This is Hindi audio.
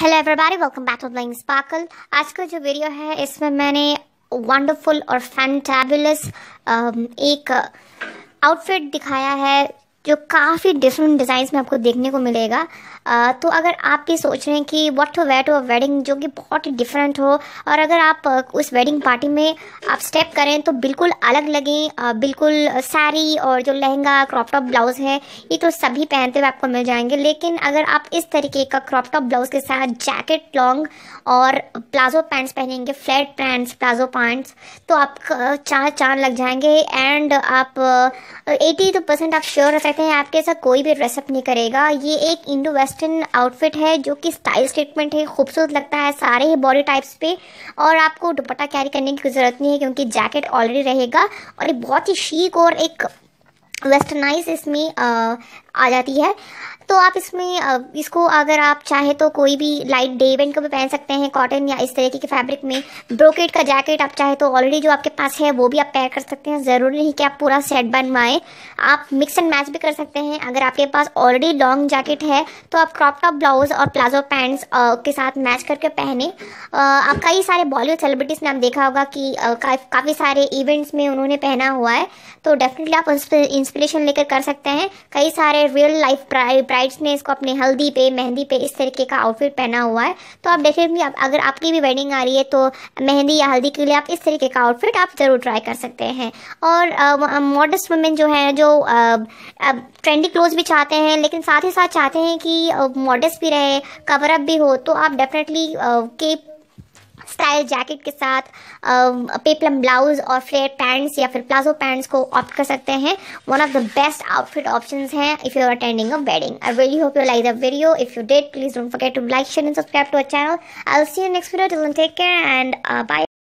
hello everybody welcome back to Bling Sparkle आज का जो वीडियो है इसमें मैंने वंडरफुल और फैंटेबुलस um, एक आउटफिट दिखाया है जो काफ़ी डिफरेंट डिज़ाइंस में आपको देखने को मिलेगा आ, तो अगर आप ये सोच रहे हैं कि what to wear to a wedding जो कि बहुत ही डिफरेंट हो और अगर आप उस वेडिंग पार्टी में आप स्टेप करें तो बिल्कुल अलग लगें बिल्कुल साड़ी और जो लहंगा क्रॉप टॉप ब्लाउज़ है ये तो सभी पहनते हुए आपको मिल जाएंगे लेकिन अगर आप इस तरीके का क्रॉप टॉप ब्लाउज़ के साथ जैकेट लॉन्ग और प्लाजो पैंट्स पहनेंगे फ्लैट पैंट्स प्लाजो पैंट्स तो आप चार चांद लग जाएंगे एंड आप एटी टू परसेंट आप श्योर रह सकते हैं आपके साथ कोई भी ड्रेसअप नहीं करेगा ये एक इंडो वेस्टर्न आउटफिट है जो कि स्टाइल स्टेटमेंट है खूबसूरत लगता है सारे ही बॉडी टाइप्स पे और आपको दुपट्टा कैरी करने की ज़रूरत नहीं है क्योंकि जैकेट ऑलरेडी रहेगा और ये बहुत ही शीक और एक वेस्टर्नाइज इसमें आ जाती है तो आप इसमें इसको अगर आप चाहे तो कोई भी लाइट डे इवेंट को भी पहन सकते हैं कॉटन या इस तरीके के फैब्रिक में ब्रोकेट का जैकेट आप चाहे तो ऑलरेडी जो आपके पास है वो भी आप पैक कर सकते हैं ज़रूरी नहीं कि आप पूरा सेट बनवाएं आप मिक्स एंड मैच भी कर सकते हैं अगर आपके पास ऑलरेडी लॉन्ग जैकेट है तो आप क्रॉप टॉप ब्लाउज और प्लाजो पैंट्स के साथ मैच करके पहने आप कई सारे बॉलीवुड सेलिब्रिटीज़ ने आप देखा होगा कि काफ़ी सारे इवेंट्स में उन्होंने पहना हुआ है तो डेफिनेटली आप इंस्पिरेशन लेकर कर सकते हैं कई सारे रियल लाइफ ब्राइड्स ने इसको अपने हल्दी पे मेहंदी पे इस तरीके का आउटफिट पहना हुआ है तो आप डेफिनेटली आप अगर आपकी भी वेडिंग आ रही है तो मेहंदी या हल्दी के लिए आप इस तरीके का आउटफिट आप ज़रूर ट्राई कर सकते हैं और मॉडर्स्ट वुमेन जो है जो ट्रेंडी क्लोज भी चाहते हैं लेकिन साथ ही साथ चाहते हैं कि मॉडर्स्ट भी रहे कवर अप भी हो तो आप डेफिनेटली के स्टाइल जैकेट के साथ पेपलम ब्लाउज और फ्लेयर पैंट्स या फिर प्लाजो पैंट्स को ऑप्ट कर सकते हैं one of the best outfit option हैं if you are attending a wedding I really hope you like the video if you did please don't forget to like share and subscribe to our channel I will see you next video take care and bye